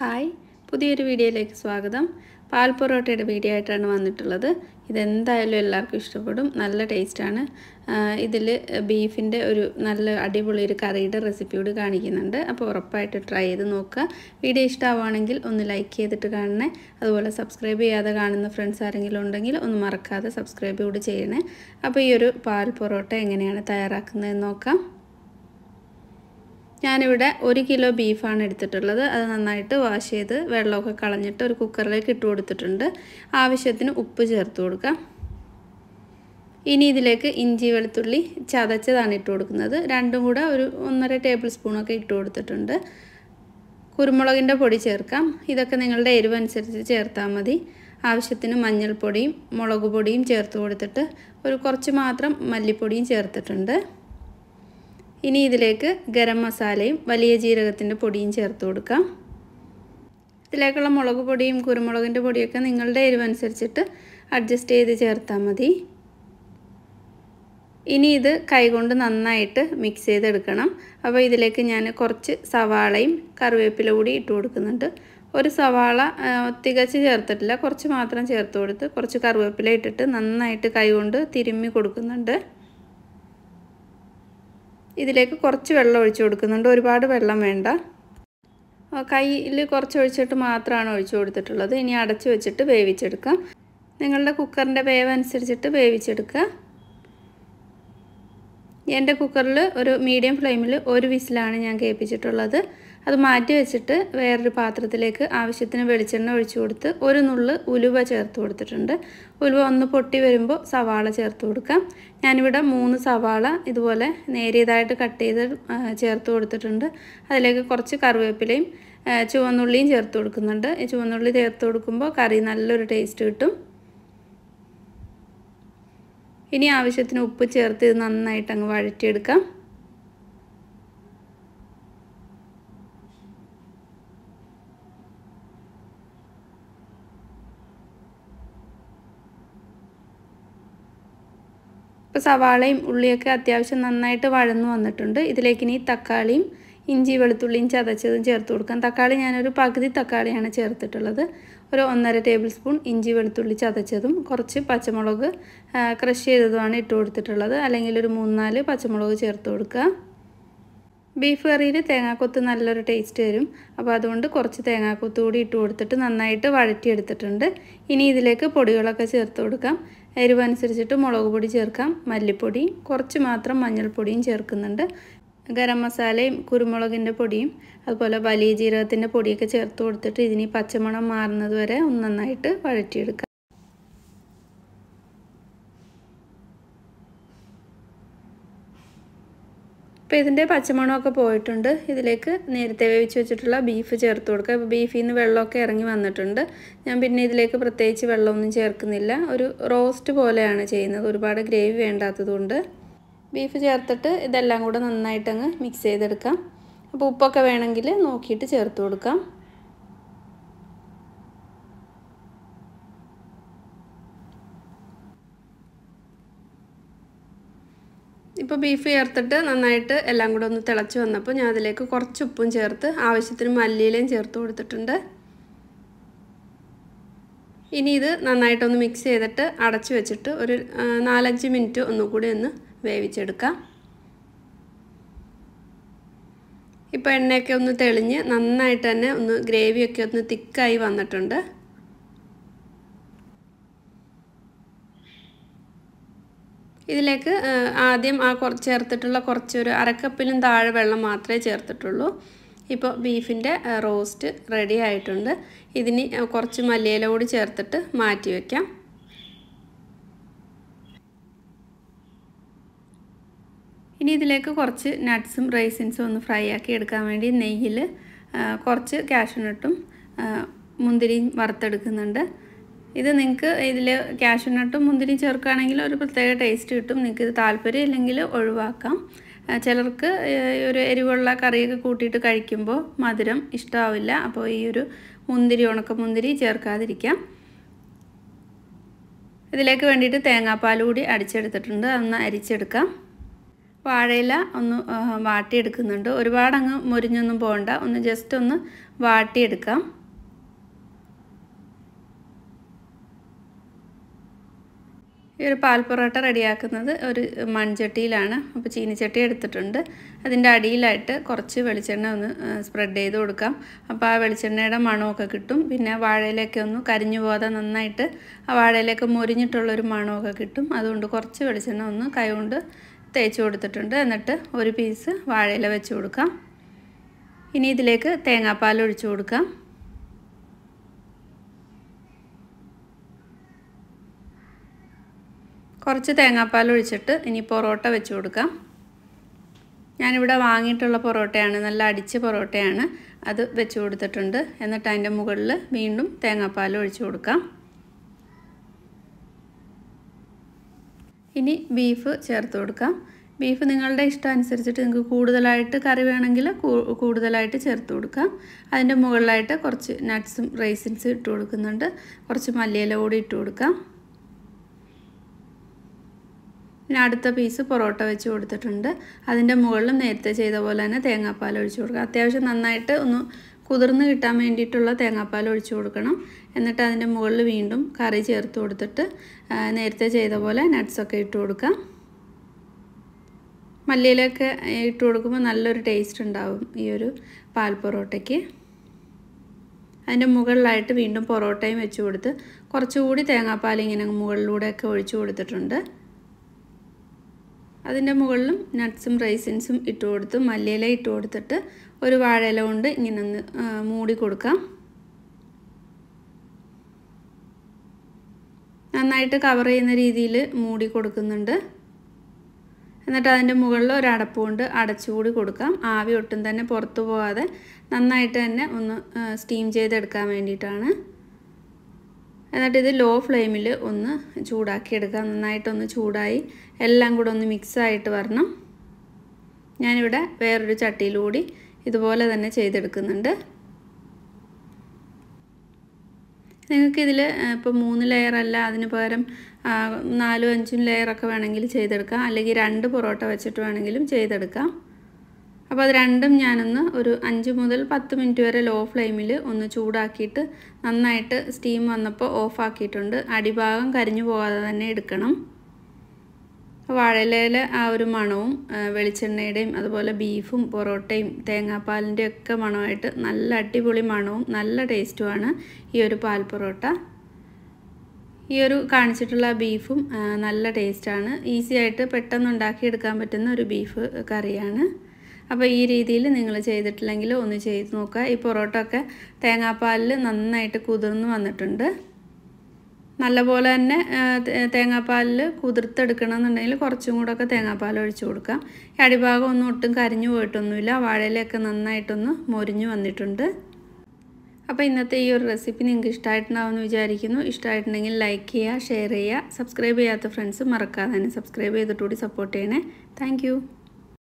hi പുതിയൊരു വീഡിയോയിലേക്ക് സ്വാഗതം പാൽ പൊറോട്ടയുടെ വീഡിയോ ആയിട്ടാണ് വന്നിട്ടുള്ളത് ഇതെന്തായാലും എല്ലാവർക്കും ഇഷ്ടപ്പെടും നല്ല ടേസ്റ്റാണ് ഇതിൽ ബീഫിൻ്റെ ഒരു നല്ല അടിപൊളി ഒരു കറിയുടെ റെസിപ്പിയോട് കാണിക്കുന്നുണ്ട് അപ്പോൾ ഉറപ്പായിട്ട് ട്രൈ ചെയ്ത് നോക്കുക വീഡിയോ ഇഷ്ടമാവുകയാണെങ്കിൽ ഒന്ന് ലൈക്ക് ചെയ്തിട്ട് കാണണേ അതുപോലെ സബ്സ്ക്രൈബ് ചെയ്യാതെ കാണുന്ന ഫ്രണ്ട്സ് ആരെങ്കിലും ഉണ്ടെങ്കിൽ ഒന്ന് മറക്കാതെ സബ്സ്ക്രൈബ് കൂടി ചെയ്യണേ അപ്പോൾ ഈ ഒരു പാൽ പൊറോട്ട എങ്ങനെയാണ് തയ്യാറാക്കുന്നതെന്ന് നോക്കാം ഞാനിവിടെ ഒരു കിലോ ബീഫാണ് എടുത്തിട്ടുള്ളത് അത് നന്നായിട്ട് വാഷ് ചെയ്ത് വെള്ളമൊക്കെ കളഞ്ഞിട്ട് ഒരു കുക്കറിലേക്ക് ഇട്ട് കൊടുത്തിട്ടുണ്ട് ആവശ്യത്തിന് ഉപ്പ് ചേർത്ത് കൊടുക്കാം ഇനി ഇതിലേക്ക് ഇഞ്ചി വെളുത്തുള്ളി ചതച്ചതാണ് ഇട്ട് കൊടുക്കുന്നത് രണ്ടും കൂടെ ഒരു ഒന്നര ടേബിൾ സ്പൂണൊക്കെ ഇട്ട് കൊടുത്തിട്ടുണ്ട് കുരുമുളകിൻ്റെ പൊടി ചേർക്കാം ഇതൊക്കെ നിങ്ങളുടെ എരിവനുസരിച്ച് ചേർത്താൽ മതി ആവശ്യത്തിന് മഞ്ഞൾപ്പൊടിയും മുളക് പൊടിയും ചേർത്ത് കൊടുത്തിട്ട് ഒരു കുറച്ച് മാത്രം മല്ലിപ്പൊടിയും ചേർത്തിട്ടുണ്ട് ഇനി ഇതിലേക്ക് ഗരം മസാലയും വലിയ ജീരകത്തിൻ്റെ പൊടിയും ചേർത്ത് കൊടുക്കാം ഇതിലേക്കുള്ള മുളക് പൊടിയും കുരുമുളകിൻ്റെ പൊടിയൊക്കെ നിങ്ങളുടെ എരിവനുസരിച്ചിട്ട് അഡ്ജസ്റ്റ് ചെയ്ത് ചേർത്താൽ മതി ഇനി ഇത് കൈകൊണ്ട് നന്നായിട്ട് മിക്സ് ചെയ്തെടുക്കണം അപ്പോൾ ഇതിലേക്ക് ഞാൻ കുറച്ച് സവാളയും കറിവേപ്പില കൂടി ഇട്ട് കൊടുക്കുന്നുണ്ട് ഒരു സവാള തികച്ച് ചേർത്തിട്ടില്ല കുറച്ച് മാത്രം ചേർത്ത് കൊടുത്ത് കുറച്ച് കറിവേപ്പില ഇട്ടിട്ട് നന്നായിട്ട് കൈകൊണ്ട് തിരുമ്മി കൊടുക്കുന്നുണ്ട് ഇതിലേക്ക് കുറച്ച് വെള്ളം ഒഴിച്ചു കൊടുക്കുന്നുണ്ട് ഒരുപാട് വെള്ളം വേണ്ട കയ്യിൽ കുറച്ച് ഒഴിച്ചിട്ട് മാത്രമാണ് ഒഴിച്ചു കൊടുത്തിട്ടുള്ളത് ഇനി അടച്ചു വെച്ചിട്ട് വേവിച്ചെടുക്കാം നിങ്ങളുടെ കുക്കറിൻ്റെ വേവ് അനുസരിച്ചിട്ട് വേവിച്ചെടുക്കുക എൻ്റെ കുക്കറിൽ ഒരു മീഡിയം ഫ്ലെയിമിൽ ഒരു വിസിലാണ് ഞാൻ കേൾപ്പിച്ചിട്ടുള്ളത് അത് മാറ്റി വെച്ചിട്ട് വേറൊരു പാത്രത്തിലേക്ക് ആവശ്യത്തിന് വെളിച്ചെണ്ണ ഒഴിച്ചു കൊടുത്ത് ഒരു നുള്ള് ഉലുവ ചേർത്ത് കൊടുത്തിട്ടുണ്ട് ഉലുവ ഒന്ന് പൊട്ടി വരുമ്പോൾ സവാള ചേർത്ത് കൊടുക്കാം ഞാനിവിടെ മൂന്ന് സവാള ഇതുപോലെ നേരിയതായിട്ട് കട്ട് ചെയ്ത് ചേർത്ത് കൊടുത്തിട്ടുണ്ട് അതിലേക്ക് കുറച്ച് കറിവേപ്പിലയും ചുവന്നുള്ളിയും ചേർത്ത് കൊടുക്കുന്നുണ്ട് ഈ ചുവന്നുള്ളി ചേർത്ത് കൊടുക്കുമ്പോൾ കറി നല്ലൊരു ടേസ്റ്റ് കിട്ടും ഇനി ആവശ്യത്തിന് ഉപ്പ് ചേർത്ത് ഇത് നന്നായിട്ട് അങ്ങ് വഴറ്റിയെടുക്കാം ഇപ്പോൾ സവാളയും ഉള്ളിയൊക്കെ അത്യാവശ്യം നന്നായിട്ട് വഴന്നു വന്നിട്ടുണ്ട് ഇതിലേക്ക് ഇനി തക്കാളിയും ഇഞ്ചി വെളുത്തുള്ളിയും ചതച്ചതും ചേർത്ത് കൊടുക്കാം തക്കാളി ഞാനൊരു പകുതി തക്കാളിയാണ് ചേർത്തിട്ടുള്ളത് ഒരു ഒന്നര ടേബിൾ സ്പൂൺ ഇഞ്ചി വെളുത്തുള്ളി ചതച്ചതും കുറച്ച് പച്ചമുളക് ക്രഷ് ചെയ്തതുമാണ് ഇട്ട് കൊടുത്തിട്ടുള്ളത് അല്ലെങ്കിൽ ഒരു മൂന്നാല് പച്ചമുളക് ചേർത്ത് കൊടുക്കുക ബീഫ് കറിയിൽ തേങ്ങാക്കൊത്ത് നല്ലൊരു ടേസ്റ്റ് വരും അപ്പോൾ അതുകൊണ്ട് കുറച്ച് തേങ്ങാക്കൊത്ത് കൂടി ഇട്ട് കൊടുത്തിട്ട് നന്നായിട്ട് വഴറ്റിയെടുത്തിട്ടുണ്ട് ഇനി ഇതിലേക്ക് പൊടികളൊക്കെ ചേർത്ത് കൊടുക്കാം എരിവനുസരിച്ചിട്ട് മുളക് പൊടി ചേർക്കാം മല്ലിപ്പൊടി കുറച്ച് മാത്രം മഞ്ഞൾപ്പൊടിയും ചേർക്കുന്നുണ്ട് ഗരം മസാലയും കുരുമുളകിൻ്റെ പൊടിയും അതുപോലെ വലിയ ജീരകത്തിൻ്റെ പൊടിയൊക്കെ ചേർത്ത് കൊടുത്തിട്ട് ഇതിന് പച്ചമണം മാറുന്നത് വരെ ഒന്ന് നന്നായിട്ട് വഴറ്റിയെടുക്കാം അപ്പോൾ ഇതിൻ്റെ പച്ചമണമൊക്കെ പോയിട്ടുണ്ട് ഇതിലേക്ക് നേരത്തെ വേവിച്ച് വെച്ചിട്ടുള്ള ബീഫ് ചേർത്ത് കൊടുക്കുക ഇപ്പോൾ ബീഫിൽ നിന്ന് വെള്ളമൊക്കെ ഇറങ്ങി വന്നിട്ടുണ്ട് ഞാൻ പിന്നെ ഇതിലേക്ക് പ്രത്യേകിച്ച് വെള്ളമൊന്നും ചേർക്കുന്നില്ല ഒരു റോസ്റ്റ് പോലെയാണ് ചെയ്യുന്നത് ഒരുപാട് ഗ്രേവി വേണ്ടാത്തതുകൊണ്ട് ബീഫ് ചേർത്തിട്ട് ഇതെല്ലാം കൂടെ നന്നായിട്ടങ്ങ് മിക്സ് ചെയ്തെടുക്കാം അപ്പോൾ ഉപ്പൊക്കെ വേണമെങ്കിൽ നോക്കിയിട്ട് ചേർത്ത് കൊടുക്കാം ഇപ്പോൾ ബീഫ് ചേർത്തിട്ട് നന്നായിട്ട് എല്ലാം കൂടെ ഒന്ന് തിളച്ച് വന്നപ്പോൾ ഞാൻ അതിലേക്ക് കുറച്ച് ഉപ്പും ചേർത്ത് ആവശ്യത്തിന് മല്ലിയിലയും ചേർത്ത് കൊടുത്തിട്ടുണ്ട് ഇനി ഇത് നന്നായിട്ടൊന്ന് മിക്സ് ചെയ്തിട്ട് അടച്ചു വെച്ചിട്ട് ഒരു നാലഞ്ച് മിനിറ്റ് ഒന്നുകൂടി ഒന്ന് വേവിച്ചെടുക്കാം ഇപ്പോൾ എണ്ണയൊക്കെ ഒന്ന് തെളിഞ്ഞ് നന്നായിട്ട് തന്നെ ഒന്ന് ഗ്രേവിയൊക്കെ ഒന്ന് തിക്കായി വന്നിട്ടുണ്ട് ഇതിലേക്ക് ആദ്യം ആ കുറച്ച് ചേർത്തിട്ടുള്ള കുറച്ചൊരു അരക്കപ്പിലും താഴെ വെള്ളം മാത്രമേ ചേർത്തിട്ടുള്ളൂ ഇപ്പോൾ ബീഫിൻ്റെ റോസ്റ്റ് റെഡി ആയിട്ടുണ്ട് ഇതിന് കുറച്ച് മല്ലിയില കൂടി ചേർത്തിട്ട് മാറ്റി വയ്ക്കാം ഇനി ഇതിലേക്ക് കുറച്ച് നട്ട്സും റൈസിൻസും ഒന്ന് ഫ്രൈ ആക്കി എടുക്കാൻ വേണ്ടി നെയ്യിൽ കുറച്ച് കാഷ്യൂനട്ടും മുന്തിരിയും വറുത്തെടുക്കുന്നുണ്ട് ഇത് നിങ്ങൾക്ക് ഇതിൽ കാഷ്യൂനട്ടും മുന്തിരി ചേർക്കുകയാണെങ്കിൽ ഒരു പ്രത്യേക ടേസ്റ്റ് കിട്ടും നിങ്ങൾക്ക് ഇത് താല്പര്യം ഇല്ലെങ്കിൽ ഒഴിവാക്കാം ചിലർക്ക് ഒരു എരിവുള്ള കറിയൊക്കെ കൂട്ടിയിട്ട് കഴിക്കുമ്പോൾ മധുരം ഇഷ്ടമാവില്ല അപ്പോൾ ഈ ഒരു മുന്തിരി ഉണക്ക മുന്തിരി ചേർക്കാതിരിക്കാം ഇതിലേക്ക് വേണ്ടിയിട്ട് തേങ്ങാപ്പാൽ കൂടി അടിച്ചെടുത്തിട്ടുണ്ട് അതൊന്ന് അരിച്ചെടുക്കാം വാഴയില ഒന്ന് വാട്ടിയെടുക്കുന്നുണ്ട് ഒരുപാടങ്ങ് മുരിഞ്ഞൊന്നും പോകണ്ട ഒന്ന് ജസ്റ്റ് ഒന്ന് വാട്ടിയെടുക്കാം ഈ ഒരു പാൽപ്പൊറോട്ട റെഡിയാക്കുന്നത് ഒരു മൺചട്ടിയിലാണ് അപ്പോൾ ചീനിച്ചട്ടി എടുത്തിട്ടുണ്ട് അതിൻ്റെ അടിയിലായിട്ട് കുറച്ച് വെളിച്ചെണ്ണ ഒന്ന് സ്പ്രെഡ് ചെയ്ത് കൊടുക്കാം അപ്പോൾ ആ വെളിച്ചെണ്ണയുടെ മണമൊക്കെ കിട്ടും പിന്നെ വാഴയിലേക്ക് ഒന്ന് കരിഞ്ഞു പോകാതെ നന്നായിട്ട് ആ വാഴയിലേക്ക് മുരിഞ്ഞിട്ടുള്ളൊരു മണമൊക്കെ കിട്ടും അതുകൊണ്ട് കുറച്ച് വെളിച്ചെണ്ണ ഒന്ന് കൈകൊണ്ട് തേച്ച് കൊടുത്തിട്ടുണ്ട് എന്നിട്ട് ഒരു പീസ് വാഴയില വെച്ച് കൊടുക്കാം ഇനി ഇതിലേക്ക് തേങ്ങാപ്പാൽ ഒഴിച്ചു കൊടുക്കാം കുറച്ച് തേങ്ങാപ്പാൽ ഒഴിച്ചിട്ട് ഇനി പൊറോട്ട വെച്ച് കൊടുക്കാം ഞാനിവിടെ വാങ്ങിയിട്ടുള്ള പൊറോട്ടയാണ് നല്ല അടിച്ച് പൊറോട്ടയാണ് അത് വെച്ച് കൊടുത്തിട്ടുണ്ട് എന്നിട്ട് അതിൻ്റെ മുകളിൽ വീണ്ടും തേങ്ങാപ്പാൽ ഒഴിച്ചു കൊടുക്കാം ഇനി ബീഫ് ചേർത്ത് കൊടുക്കാം ബീഫ് നിങ്ങളുടെ ഇഷ്ടം അനുസരിച്ചിട്ട് നിങ്ങൾക്ക് കൂടുതലായിട്ട് കറി വേണമെങ്കിൽ കൂടുതലായിട്ട് ചേർത്ത് കൊടുക്കാം അതിൻ്റെ മുകളിലായിട്ട് കുറച്ച് നട്ട്സും റൈസിൻസും ഇട്ട് കൊടുക്കുന്നുണ്ട് കുറച്ച് മല്ലിയില കൂടി ഇട്ട് കൊടുക്കാം ഇനി അടുത്ത പീസ് പൊറോട്ട വെച്ച് കൊടുത്തിട്ടുണ്ട് അതിൻ്റെ മുകളിൽ നേരത്തെ ചെയ്ത പോലെ തന്നെ തേങ്ങാപ്പാൽ ഒഴിച്ച് കൊടുക്കുക അത്യാവശ്യം നന്നായിട്ട് ഒന്ന് കുതിർന്ന് കിട്ടാൻ വേണ്ടിയിട്ടുള്ള തേങ്ങാപ്പാൽ ഒഴിച്ചു കൊടുക്കണം എന്നിട്ട് അതിൻ്റെ മുകളിൽ വീണ്ടും കറി ചേർത്ത് കൊടുത്തിട്ട് നേരത്തെ ചെയ്ത പോലെ നട്ട്സൊക്കെ ഇട്ട് കൊടുക്കാം മല്ലിയിലൊക്കെ ഇട്ട് കൊടുക്കുമ്പോൾ നല്ലൊരു ടേസ്റ്റ് ഉണ്ടാവും ഈ ഒരു പാൽ പൊറോട്ടയ്ക്ക് അതിൻ്റെ മുകളിലായിട്ട് വീണ്ടും പൊറോട്ടയും വെച്ച് കൊടുത്ത് കുറച്ചുകൂടി തേങ്ങാപ്പാൽ ഇങ്ങനെ മുകളിലൂടെയൊക്കെ ഒഴിച്ചു കൊടുത്തിട്ടുണ്ട് അതിൻ്റെ മുകളിലും നട്ട്സും റൈസിൻസും ഇട്ട് കൊടുത്ത് മല്ലിയില ഇട്ട് കൊടുത്തിട്ട് ഒരു വാഴയില കൊണ്ട് ഇങ്ങനെ ഒന്ന് മൂടി കൊടുക്കാം നന്നായിട്ട് കവർ ചെയ്യുന്ന രീതിയിൽ മൂടി കൊടുക്കുന്നുണ്ട് എന്നിട്ട് അതിൻ്റെ മുകളിൽ ഒരു അടപ്പ് കൊണ്ട് അടച്ചുകൂടി കൊടുക്കാം ആവി ഒട്ടും തന്നെ പുറത്തു പോകാതെ നന്നായിട്ട് തന്നെ ഒന്ന് സ്റ്റീം ചെയ്തെടുക്കാൻ വേണ്ടിയിട്ടാണ് എന്നിട്ട് ഇത് ലോ ഫ്ലെയിമിൽ ഒന്ന് ചൂടാക്കി എടുക്കുക നന്നായിട്ടൊന്ന് ചൂടായി എല്ലാം കൂടെ ഒന്ന് മിക്സായിട്ട് വരണം ഞാനിവിടെ വേറൊരു ചട്ടിയിലൂടി ഇതുപോലെ തന്നെ ചെയ്തെടുക്കുന്നുണ്ട് നിങ്ങൾക്ക് ഇപ്പോൾ മൂന്ന് ലെയർ അല്ല അതിന് പകരം നാലും അഞ്ചും ലെയറൊക്കെ വേണമെങ്കിൽ ചെയ്തെടുക്കാം അല്ലെങ്കിൽ രണ്ട് പൊറോട്ട വെച്ചിട്ട് വേണമെങ്കിലും ചെയ്തെടുക്കാം അപ്പോൾ അത് രണ്ടും ഞാനൊന്ന് ഒരു അഞ്ച് മുതൽ പത്ത് മിനിറ്റ് വരെ ലോ ഫ്ലെയിമിൽ ഒന്ന് ചൂടാക്കിയിട്ട് നന്നായിട്ട് സ്റ്റീം വന്നപ്പോൾ ഓഫാക്കിയിട്ടുണ്ട് അടിഭാഗം കരിഞ്ഞു പോകാതെ തന്നെ എടുക്കണം വാഴയിലയിലെ ആ ഒരു മണവും വെളിച്ചെണ്ണയുടെയും അതുപോലെ ബീഫും പൊറോട്ടയും തേങ്ങാപ്പാലിൻ്റെയും ഒക്കെ മണമായിട്ട് നല്ല അടിപൊളി മണവും നല്ല ടേസ്റ്റുമാണ് ഈ ഒരു പാൽ പൊറോട്ട ഈ ഒരു കാണിച്ചിട്ടുള്ള ബീഫും നല്ല ടേസ്റ്റാണ് ഈസി ആയിട്ട് പെട്ടെന്ന് ഉണ്ടാക്കിയെടുക്കാൻ പറ്റുന്ന ഒരു ബീഫ് കറിയാണ് അപ്പോൾ ഈ രീതിയിൽ നിങ്ങൾ ചെയ്തിട്ടില്ലെങ്കിൽ ഒന്ന് ചെയ്ത് നോക്കുക ഈ പൊറോട്ട ഒക്കെ തേങ്ങാപ്പാലിൽ നന്നായിട്ട് കുതിർന്ന് വന്നിട്ടുണ്ട് നല്ലപോലെ തന്നെ തേങ്ങാപ്പാലിൽ കുതിർത്തെടുക്കണമെന്നുണ്ടെങ്കിൽ കുറച്ചും കൂടെ ഒക്കെ തേങ്ങാപ്പാൽ ഒഴിച്ചു കൊടുക്കാം ഈ അടിഭാഗം ഒന്നും ഒട്ടും കരിഞ്ഞു പോയിട്ടൊന്നുമില്ല വാഴയിലൊക്കെ നന്നായിട്ടൊന്ന് മൊരിഞ്ഞു വന്നിട്ടുണ്ട് അപ്പോൾ ഇന്നത്തെ ഈ ഒരു റെസിപ്പി നിങ്ങൾക്ക് ഇഷ്ടമായിട്ടുണ്ടാവുമെന്ന് വിചാരിക്കുന്നു ഇഷ്ടമായിട്ടുണ്ടെങ്കിൽ ലൈക്ക് ചെയ്യുക ഷെയർ ചെയ്യുക സബ്സ്ക്രൈബ് ചെയ്യാത്ത ഫ്രണ്ട്സ് മറക്കാതെ തന്നെ സബ്സ്ക്രൈബ് ചെയ്തിട്ടുകൂടി സപ്പോർട്ട് ചെയ്യണേ താങ്ക്